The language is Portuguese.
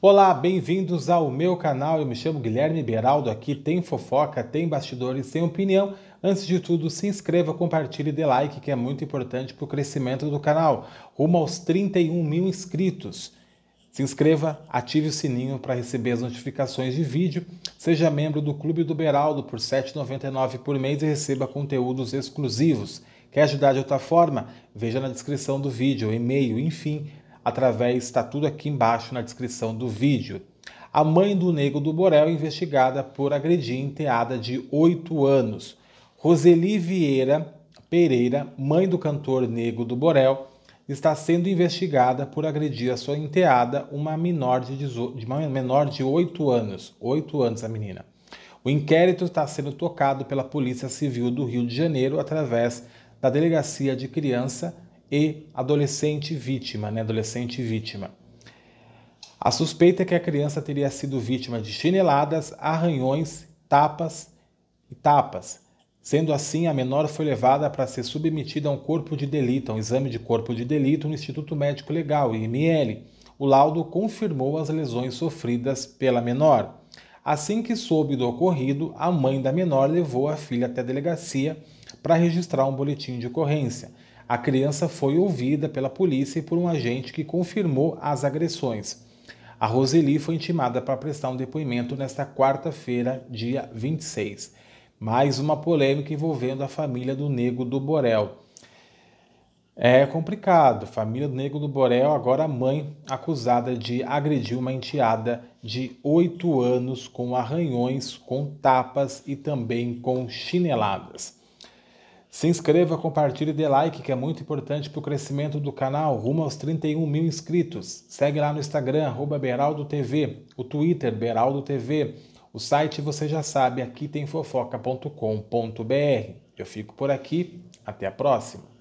Olá, bem-vindos ao meu canal. Eu me chamo Guilherme Beraldo. Aqui tem fofoca, tem bastidores, tem opinião. Antes de tudo, se inscreva, compartilhe e dê like, que é muito importante para o crescimento do canal, rumo aos 31 mil inscritos. Se inscreva, ative o sininho para receber as notificações de vídeo. Seja membro do Clube do Beraldo por R$ 7,99 por mês e receba conteúdos exclusivos. Quer ajudar de outra forma? Veja na descrição do vídeo, e-mail, enfim através, está tudo aqui embaixo na descrição do vídeo. A mãe do Negro do Borel investigada por agredir enteada de 8 anos. Roseli Vieira Pereira, mãe do cantor Negro do Borel, está sendo investigada por agredir a sua enteada, uma menor de, 18, uma menor de 8 anos. 8 anos a menina. O inquérito está sendo tocado pela Polícia Civil do Rio de Janeiro através da Delegacia de Criança e adolescente vítima, né? Adolescente vítima. A suspeita é que a criança teria sido vítima de chineladas, arranhões, tapas e tapas. Sendo assim, a menor foi levada para ser submetida a um corpo de delito, a um exame de corpo de delito no Instituto Médico Legal, IML. O laudo confirmou as lesões sofridas pela menor. Assim que soube do ocorrido, a mãe da menor levou a filha até a delegacia para registrar um boletim de ocorrência. A criança foi ouvida pela polícia e por um agente que confirmou as agressões. A Roseli foi intimada para prestar um depoimento nesta quarta-feira, dia 26. Mais uma polêmica envolvendo a família do Nego do Borel. É complicado. Família do Nego do Borel, agora mãe acusada de agredir uma enteada de 8 anos com arranhões, com tapas e também com chineladas. Se inscreva, compartilhe e dê like, que é muito importante para o crescimento do canal, rumo aos 31 mil inscritos. Segue lá no Instagram, BeraldoTV, o Twitter, BeraldoTV. O site você já sabe, aqui tem fofoca.com.br. Eu fico por aqui, até a próxima.